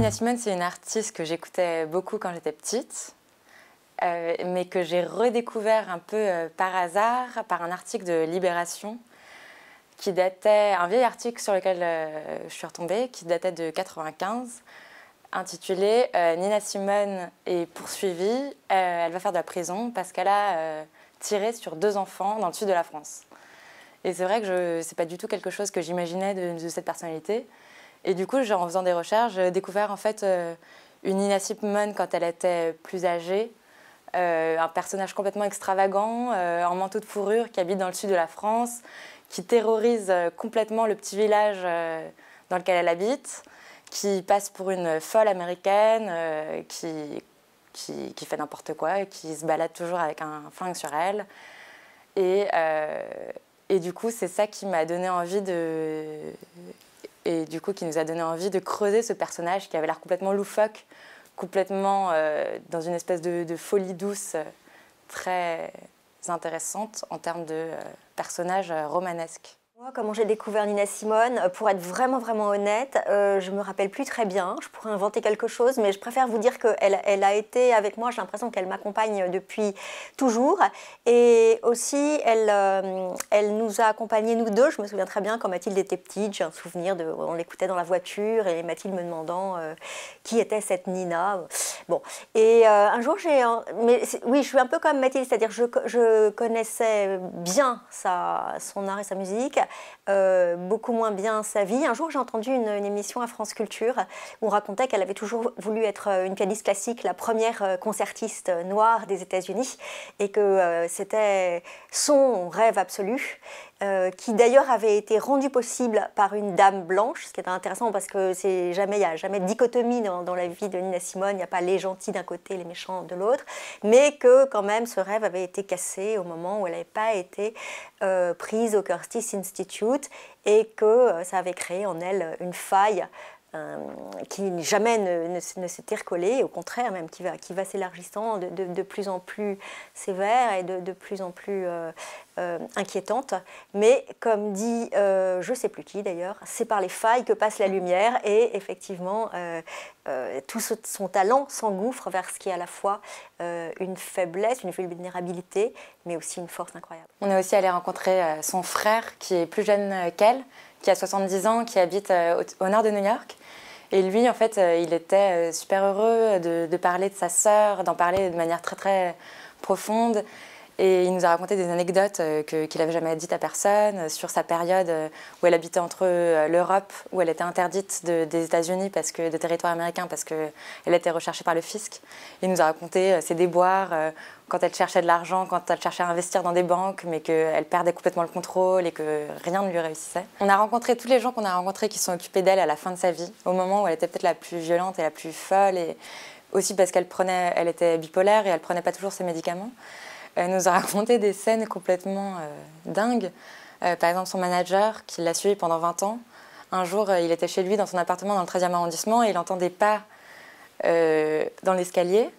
Nina Simone, c'est une artiste que j'écoutais beaucoup quand j'étais petite, euh, mais que j'ai redécouvert un peu euh, par hasard par un article de Libération qui datait, un vieil article sur lequel euh, je suis retombée, qui datait de 95, intitulé Nina Simone est poursuivie, elle va faire de la prison parce qu'elle a tiré sur deux enfants dans le sud de la France. Et c'est vrai que ce n'est pas du tout quelque chose que j'imaginais de cette personnalité. Et du coup, en faisant des recherches, j'ai découvert en fait euh, une Ina Sipman quand elle était plus âgée, euh, un personnage complètement extravagant, euh, en manteau de fourrure, qui habite dans le sud de la France, qui terrorise complètement le petit village dans lequel elle habite, qui passe pour une folle américaine, qui, qui, qui, fait n'importe quoi, qui se balade toujours avec un flingue sur elle. Et, et du coup, c'est ça qui m'a donné envie de, et du coup qui nous a donné envie de creuser ce personnage qui avait l'air complètement loufoque, complètement euh, dans une espèce de, folie douce euh, très intéressante en termes de euh, personnage romanesque comment j'ai découvert Nina Simone, euh, pour être vraiment, vraiment honnête, je euh, je me rappelle plus très bien. Je pourrais inventer quelque chose, mais je préfère vous dire qu'elle elle a été avec moi. J'ai l'impression qu'elle m'accompagne depuis toujours. Et aussi, elle, euh, elle nous a accompagnés, nous deux. Je me souviens très bien quand Mathilde était petite. J'ai un souvenir de. On l'écoutait dans la voiture et Mathilde me demandant qui était cette Nina. Bon. Et un jour, j'ai. Mais oui, je suis un peu comme Mathilde, c'est-à-dire je, je connaissais bien sa, son art et sa musique. Euh, beaucoup moins bien sa vie. Un jour, j'ai entendu une, émission à France Culture où on racontait qu'elle avait toujours voulu être euh, une pianiste classique, la première euh, concertiste noire des États-Unis, et que c'était son rêve absolu. Euh, qui d'ailleurs avait été rendu possible par une dame blanche, ce qui est intéressant parce que c'est jamais, il n'y a jamais de dichotomie dans, la vie de Nina Simone, il n'y a pas les gentils d'un côté, les méchants de l'autre, mais que quand même ce rêve avait été cassé au moment où elle n'avait pas été euh, prise au Curtis Institute et que euh, ça avait créé en elle une faille euh, qui jamais ne, s'était recollé, au contraire même, qui va, qui va s'élargissant de, de, plus en plus sévère et de, de plus en plus euh, euh, inquiétante. Mais comme dit je ne sais plus qui d'ailleurs, c'est par les failles que passe la lumière et effectivement tout son talent s'engouffre vers ce qui est à la fois une faiblesse, une vulnérabilité, mais aussi une force incroyable. On est aussi allé rencontrer son frère qui est plus jeune qu'elle qui a 70 ans, qui habite euh, au, nord de New York. Et lui, en fait, euh, il était euh, super heureux de, de parler de sa sœur, d'en parler de manière très très profonde. Et il nous a raconté des anecdotes euh, qu'il n'avait jamais dites à personne euh, sur sa période euh, où elle habitait entre l'Europe, où elle était interdite des États-Unis, parce que des territoires américains, parce qu'elle était recherchée par le fisc. Il nous a raconté ses déboires quand elle cherchait de l'argent, quand elle cherchait à investir dans des banques, mais qu'elle perdait complètement le contrôle et que rien ne lui réussissait. On a rencontré tous les gens qu'on a rencontrés qui sont occupés d'elle à la fin de sa vie, au moment où elle était peut-être la plus violente et la plus folle, et aussi parce qu'elle elle était bipolaire et elle prenait pas toujours ses médicaments elle euh, nous a raconté des scènes complètement euh, dingues. Euh, par exemple, son manager, qui l'a suivi pendant 20 ans, un jour, il était chez lui dans son appartement dans le 13e arrondissement et il entend des pas dans l'escalier.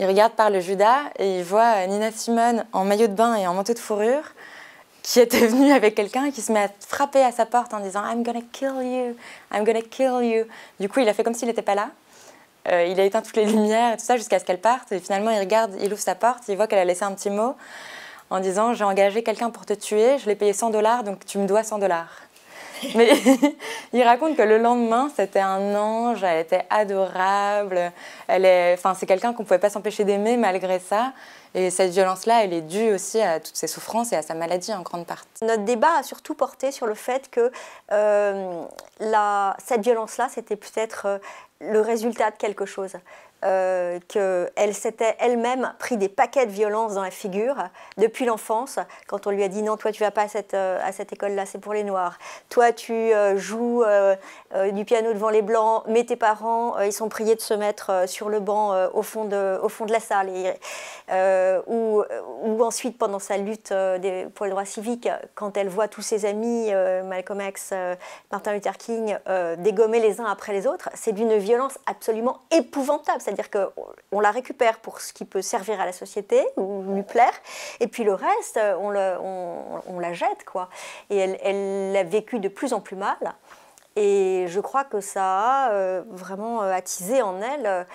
Il regarde par le Judas et il voit Nina Simone en maillot de bain et en manteau de fourrure qui était venue avec quelqu'un et qui se met à frapper à sa porte en disant I'm gonna kill you, I'm gonna kill you. Du coup, il a fait comme s'il n'était pas là. Euh, il a éteint toutes les lumières et tout ça jusqu'à ce qu'elle parte. Et finalement, il regarde, il ouvre sa porte, il voit qu'elle a laissé un petit mot en disant J'ai engagé quelqu'un pour te tuer, je l'ai payé 100 dollars, donc tu me dois 100 dollars. Mais il raconte que le lendemain, c'était un ange, elle était adorable. Elle est, enfin, c'est quelqu'un qu'on ne pouvait pas s'empêcher d'aimer malgré ça. Et cette violence-là, elle est due aussi à toutes ses souffrances et à sa maladie en grande partie. Notre débat a surtout porté sur le fait que euh, cette violence-là, c'était peut-être euh, le résultat de quelque chose. Euh, qu'elle s'était elle-même pris des paquets de violence dans la figure depuis l'enfance, quand on lui a dit non, toi tu vas pas à cette, euh, à cette école-là, c'est pour les noirs. Toi tu euh, joues du piano devant les blancs, mais tes parents, ils sont priés de se mettre sur le banc au, fond de, au fond de la salle. ou, ou, ensuite, pendant sa lutte des, pour les droits civiques, quand elle voit tous ses amis, Malcolm X, Martin Luther King, dégommer les uns après les autres, c'est d'une violence absolument épouvantable. C'est-à-dire qu'on la récupère pour ce qui peut servir à la société ou lui plaire, et puis le reste, euh, on, la jette. Quoi. Et elle l'a vécu de plus en plus mal. Et je crois que ça a euh, vraiment euh, attisé en elle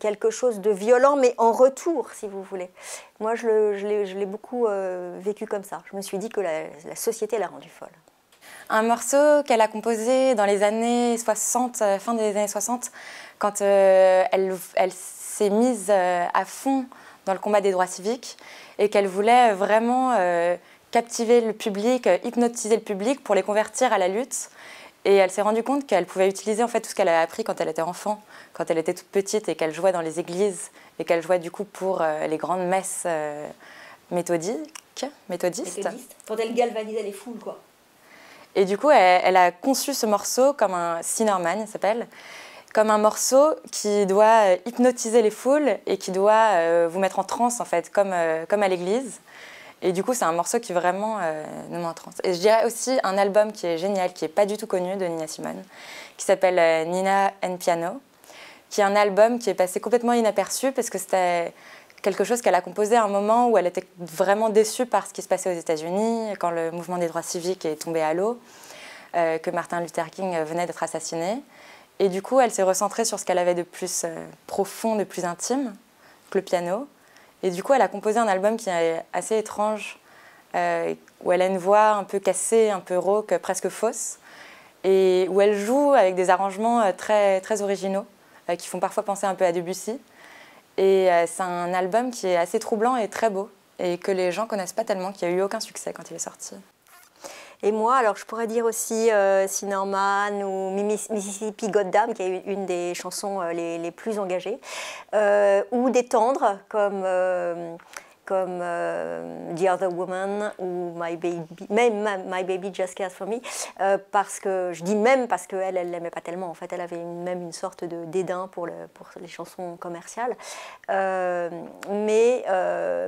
quelque chose de violent, mais en retour, si vous voulez. Moi, je l'ai beaucoup vécu comme ça. Je me suis dit que la, la société l'a rendue folle un morceau qu'elle a composé dans les années 60, euh, fin des années 60, quand euh, elle, s'est mise euh, à fond dans le combat des droits civiques et qu'elle voulait vraiment captiver le public, hypnotiser le public pour les convertir à la lutte. Et elle s'est rendue compte qu'elle pouvait utiliser en fait tout ce qu'elle avait appris quand elle était enfant, quand elle était toute petite et qu'elle jouait dans les églises et qu'elle jouait du coup pour les grandes messes méthodiques, méthodistes. Méthodiste. Quand elle les foules, quoi. Et du coup, elle, a conçu ce morceau comme un sinorman, il s'appelle, comme un morceau qui doit euh, hypnotiser les foules et qui doit euh, vous mettre en transe, en fait, comme, euh, comme à l'église. Et du coup, c'est un morceau qui vraiment nous met en transe. Et je dirais aussi un album qui est génial, qui n'est pas du tout connu de Nina Simone, qui s'appelle Nina and Piano, qui est un album qui est passé complètement inaperçu parce que c'était quelque chose qu'elle a composé à un moment où elle était vraiment déçue par ce qui se passait aux États-Unis, quand le mouvement des droits civiques est tombé à l'eau, euh, que Martin Luther King venait d'être assassiné. Et du coup, elle s'est recentrée sur ce qu'elle avait de plus euh, profond, de plus intime, que le piano. Et du coup, elle a composé un album qui est assez étrange, euh, où elle a une voix un peu cassée, un peu rauque, presque fausse, et où elle joue avec des arrangements très, très originaux, qui font parfois penser un peu à Debussy. Et euh, c'est un album qui est assez troublant et très beau, et que les gens connaissent pas tellement, qui a eu aucun succès quand il est sorti. Et moi, alors je pourrais dire aussi euh, ou Mississippi Goddam, qui est une des chansons euh, les, plus engagées, euh, ou des tendres comme comme Dear euh, The Other Woman ou My Baby, même My Baby Just Cares for Me, euh, parce que je dis même parce qu'elle, elle l'aimait pas tellement. En fait, elle avait même une sorte de dédain pour, le, pour les chansons commerciales. Euh, mais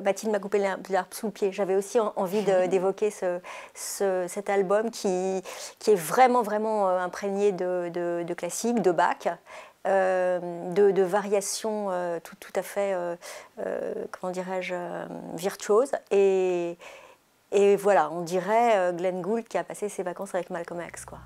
Mathilde m'a coupé l'arbre sous le pied. J'avais aussi envie d'évoquer ce, cet album qui, qui est vraiment, vraiment imprégné de, de classiques, de bac. Euh, de, variations euh, tout, à fait, euh, comment dirais-je, virtuoses. Et, voilà, on dirait Glenn Gould qui a passé ses vacances avec Malcolm X, quoi.